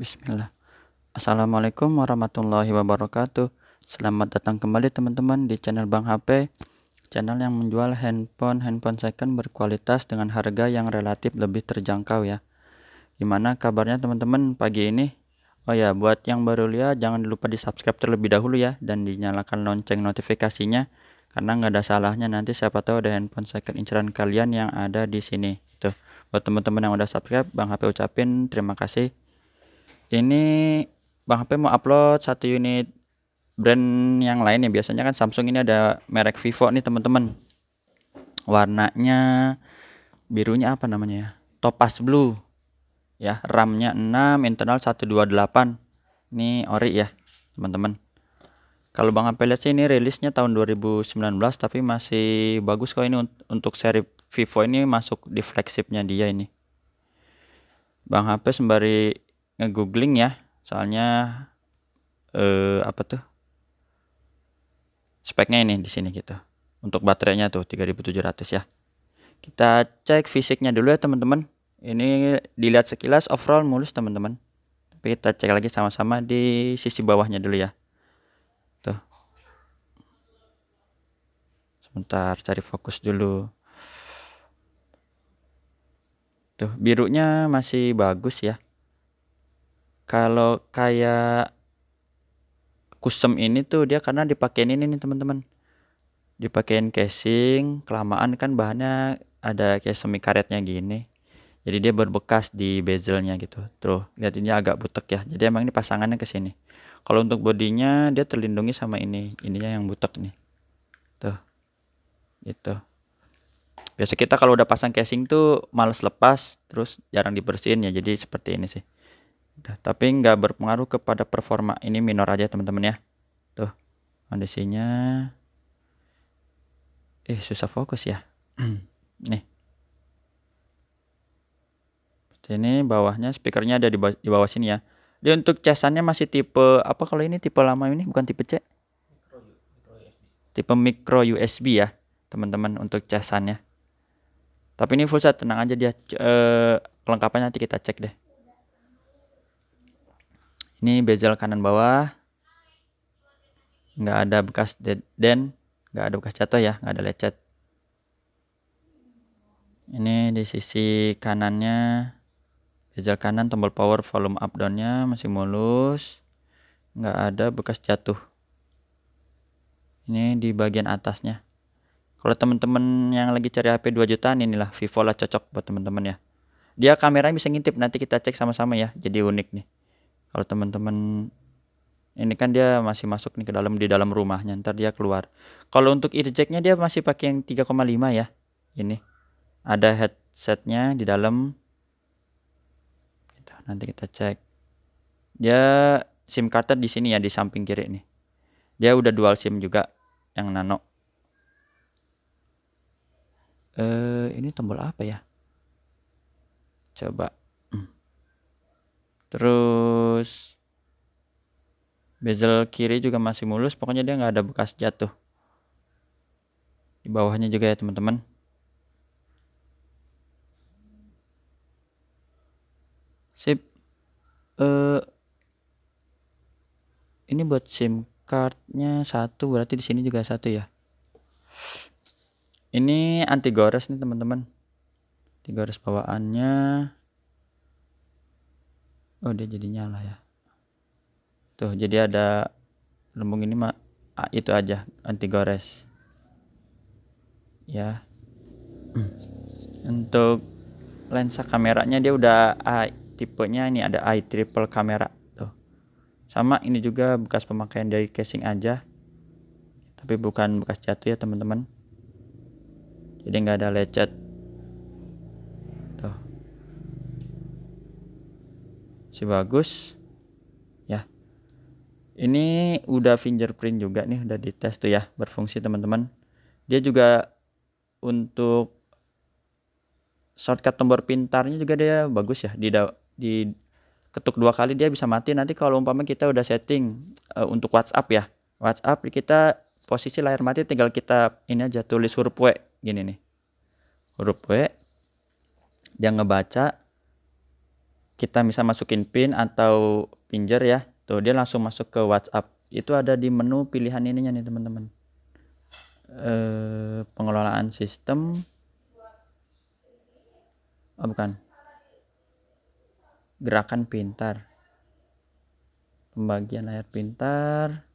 Bismillah. Assalamualaikum warahmatullahi wabarakatuh. Selamat datang kembali teman-teman di channel Bang HP. Channel yang menjual handphone-handphone second berkualitas dengan harga yang relatif lebih terjangkau ya. Gimana kabarnya teman-teman pagi ini? Oh ya, buat yang baru lihat jangan lupa di subscribe terlebih dahulu ya dan dinyalakan lonceng notifikasinya karena nggak ada salahnya nanti siapa tahu ada handphone second inceran kalian yang ada di sini tuh buat teman-teman yang udah subscribe Bang HP ucapin terima kasih ini Bang HP mau upload satu unit brand yang lain ya biasanya kan Samsung ini ada merek Vivo nih teman-teman warnanya birunya apa namanya ya topaz blue ya RAM-nya 6 internal 128 ini ori ya teman-teman kalau Bang HP lihat sih ini rilisnya tahun 2019 tapi masih bagus kok ini untuk seri Vivo ini masuk di flagshipnya dia ini. Bang HP sembari ngegoogling ya soalnya eh, apa tuh speknya ini di sini gitu untuk baterainya tuh 3700 ya kita cek fisiknya dulu ya teman-teman ini dilihat sekilas overall mulus teman-teman tapi kita cek lagi sama-sama di sisi bawahnya dulu ya tuh sebentar cari fokus dulu tuh birunya masih bagus ya kalau kayak kusem ini tuh dia karena dipakein ini nih teman-teman dipakein casing kelamaan kan bahannya ada kayak semi karetnya gini jadi dia berbekas di bezelnya gitu tuh lihat ini agak butek ya jadi emang ini pasangannya ke sini kalau untuk bodinya dia terlindungi sama ini ininya yang butek nih tuh gitu biasa kita kalau udah pasang casing tuh males lepas terus jarang dibersihin ya jadi seperti ini sih tapi nggak berpengaruh kepada performa ini minor aja teman-teman ya tuh kondisinya eh susah fokus ya nih ini bawahnya speakernya ada di bawah, di bawah sini ya dia untuk casannya masih tipe apa kalau ini tipe lama ini bukan tipe C tipe micro USB ya teman-teman untuk casannya tapi ini full set tenang aja dia eh, kelengkapannya nanti kita cek deh ini bezel kanan bawah nggak ada bekas dead dent nggak ada bekas jatuh ya nggak ada lecet ini di sisi kanannya bezel kanan tombol power volume up downnya masih mulus nggak ada bekas jatuh ini di bagian atasnya kalau teman-teman yang lagi cari HP 2 jutaan inilah Vivo lah cocok buat teman-teman ya dia kameranya bisa ngintip nanti kita cek sama-sama ya jadi unik nih kalau teman-teman ini kan dia masih masuk nih ke dalam di dalam rumahnya ntar dia keluar kalau untuk earjacknya dia masih pakai yang 3,5 ya ini ada headsetnya di dalam gitu, nanti kita cek dia SIM card di sini ya di samping kiri nih. Dia udah dual SIM juga yang nano. Eh ini tombol apa ya? Coba terus bezel kiri juga masih mulus pokoknya dia nggak ada bekas jatuh di bawahnya juga ya teman-teman sip uh, ini buat sim cardnya satu berarti di sini juga satu ya ini anti gores nih teman-teman anti gores bawaannya oh dia jadi nyala ya tuh jadi ada lembung ini mah itu aja anti gores ya untuk lensa kameranya dia udah ah, tipenya ini ada i triple kamera tuh sama ini juga bekas pemakaian dari casing aja tapi bukan bekas jatuh ya teman-teman jadi nggak ada lecet si bagus ya ini udah fingerprint juga nih udah dites tuh ya berfungsi teman-teman dia juga untuk shortcut tombol pintarnya juga dia bagus ya di di ketuk dua kali dia bisa mati nanti kalau umpama kita udah setting uh, untuk WhatsApp ya WhatsApp kita posisi layar mati tinggal kita ini aja tulis huruf W gini nih huruf W dia ngebaca kita bisa masukin pin atau pinjer ya tuh dia langsung masuk ke WhatsApp itu ada di menu pilihan ininya nih teman-teman e, pengelolaan sistem oh bukan gerakan pintar pembagian layar pintar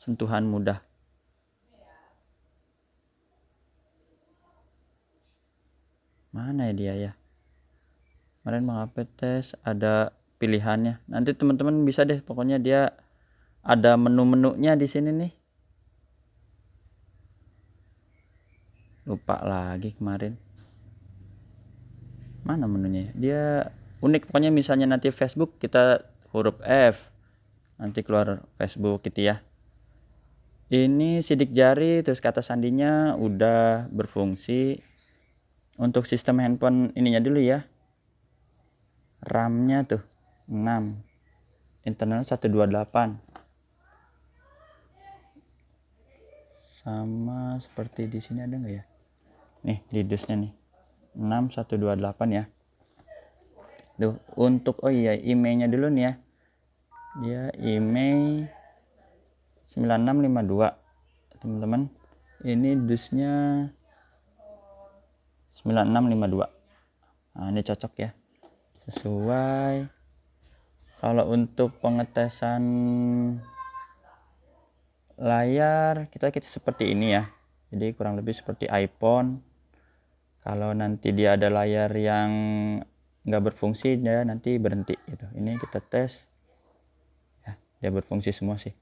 sentuhan mudah mana ya dia ya kemarin mengapa tes ada pilihannya nanti teman-teman bisa deh pokoknya dia ada menu-menunya di sini nih lupa lagi kemarin mana menunya ya? dia unik pokoknya misalnya nanti Facebook kita huruf F nanti keluar Facebook gitu ya ini sidik jari terus kata sandinya udah berfungsi untuk sistem handphone ininya dulu ya RAM-nya tuh 6 internal 128 sama seperti di sini ada nggak ya nih di dusnya nih 6128 ya tuh untuk oh iya IMEI-nya dulu nih ya dia email 9652 teman-teman ini dusnya 9652 nah, ini cocok ya sesuai kalau untuk pengetesan layar kita kita seperti ini ya jadi kurang lebih seperti iPhone kalau nanti dia ada layar yang nggak berfungsi dia nanti berhenti gitu ini kita tes ya dia berfungsi semua sih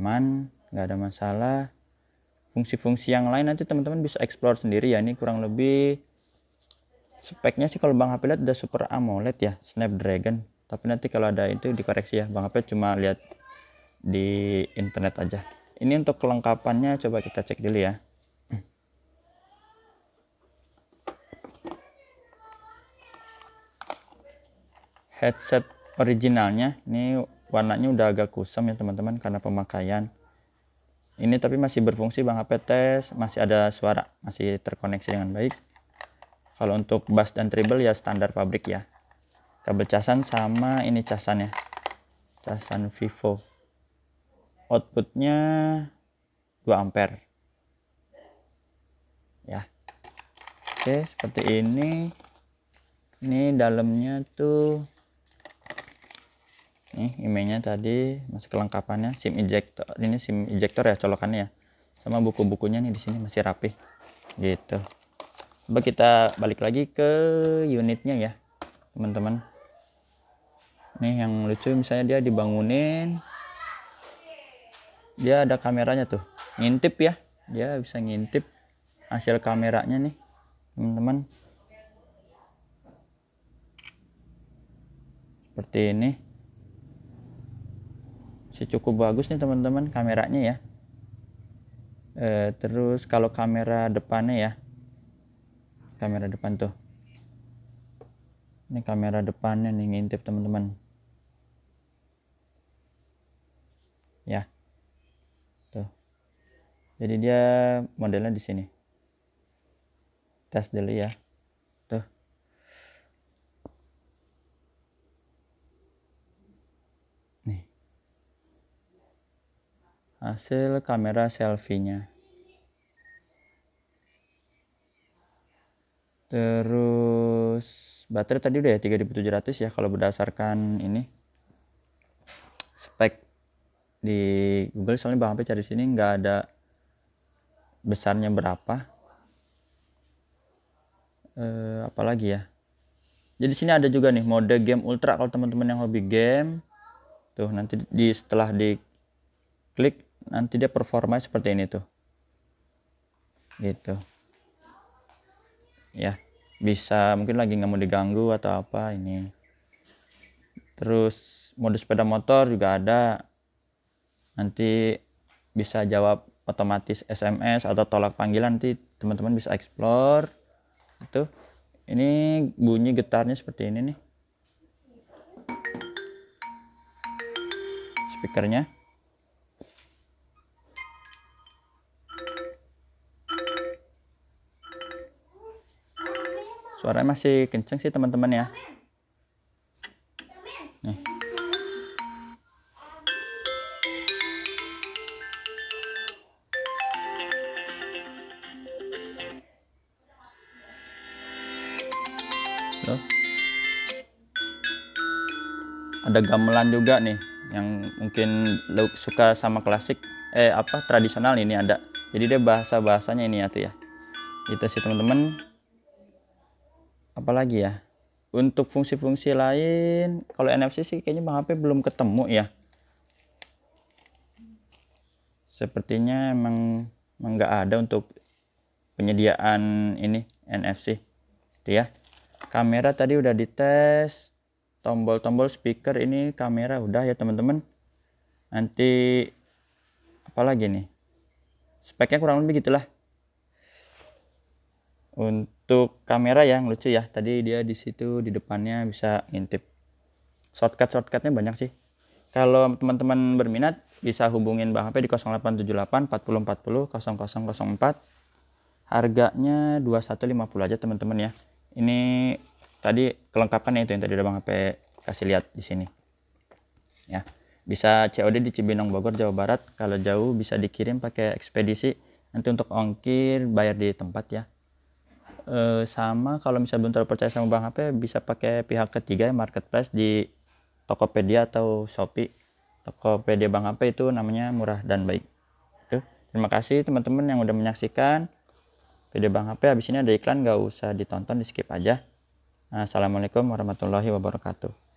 aman nggak ada masalah fungsi-fungsi yang lain nanti teman-teman bisa explore sendiri ya ini kurang lebih speknya sih kalau Bang hp lihat udah Super AMOLED ya Snapdragon tapi nanti kalau ada itu dikoreksi ya Bang HP. cuma lihat di internet aja ini untuk kelengkapannya coba kita cek dulu ya headset originalnya ini warnanya udah agak kusam ya teman-teman karena pemakaian ini tapi masih berfungsi Bang HP tes masih ada suara masih terkoneksi dengan baik kalau untuk bass dan treble ya standar pabrik ya. Kabel casan sama ini casannya. Casan Vivo. Outputnya 2 ampere. Ya. Oke, seperti ini. Ini dalamnya tuh nih emailnya tadi masih kelengkapannya sim ejector ini sim ejector ya colokannya ya sama buku-bukunya nih di sini masih rapi gitu coba kita balik lagi ke unitnya ya teman-teman nih yang lucu misalnya dia dibangunin dia ada kameranya tuh ngintip ya dia bisa ngintip hasil kameranya nih teman-teman seperti ini cukup bagus nih teman-teman kameranya ya e, terus kalau kamera depannya ya kamera depan tuh ini kamera depannya nih ngintip teman-teman ya tuh jadi dia modelnya di sini tes dulu ya tuh nih hasil kamera selfie-nya terus baterai tadi udah ya 3700 ya kalau berdasarkan ini spek di Google soalnya Bang HP cari sini nggak ada besarnya berapa eh, apalagi ya jadi sini ada juga nih mode game ultra kalau teman-teman yang hobi game tuh nanti di setelah di klik nanti dia performanya seperti ini tuh gitu ya bisa mungkin lagi nggak mau diganggu atau apa ini terus mode sepeda motor juga ada nanti bisa jawab otomatis SMS atau tolak panggilan nanti teman-teman bisa explore itu ini bunyi getarnya seperti ini nih speakernya Suaranya masih kenceng sih teman-teman ya. Nih. Ada gamelan juga nih yang mungkin suka sama klasik eh apa tradisional ini ada jadi dia bahasa bahasanya ini ya tuh ya itu sih teman-teman apalagi ya untuk fungsi-fungsi lain kalau NFC sih kayaknya Bang HP belum ketemu ya sepertinya emang nggak ada untuk penyediaan ini NFC itu ya kamera tadi udah dites tombol-tombol speaker ini kamera udah ya teman-teman nanti apalagi nih speknya kurang lebih gitulah untuk untuk kamera yang lucu ya tadi dia di situ di depannya bisa ngintip shortcut shortcutnya banyak sih kalau teman-teman berminat bisa hubungin Bang HP di 0878 4040 0004 harganya 2150 aja teman-teman ya ini tadi kelengkapan ya, itu yang tadi udah Bang HP kasih lihat di sini ya bisa COD di Cibinong Bogor Jawa Barat kalau jauh bisa dikirim pakai ekspedisi nanti untuk ongkir bayar di tempat ya Eh, sama kalau misalnya belum percaya sama bank HP bisa pakai pihak ketiga ya, marketplace di Tokopedia atau Shopee. Tokopedia bank HP itu namanya murah dan baik. Oke, terima kasih teman-teman yang udah menyaksikan video bank HP. Habis ini ada iklan, gak usah ditonton, di skip aja. Nah, assalamualaikum warahmatullahi wabarakatuh.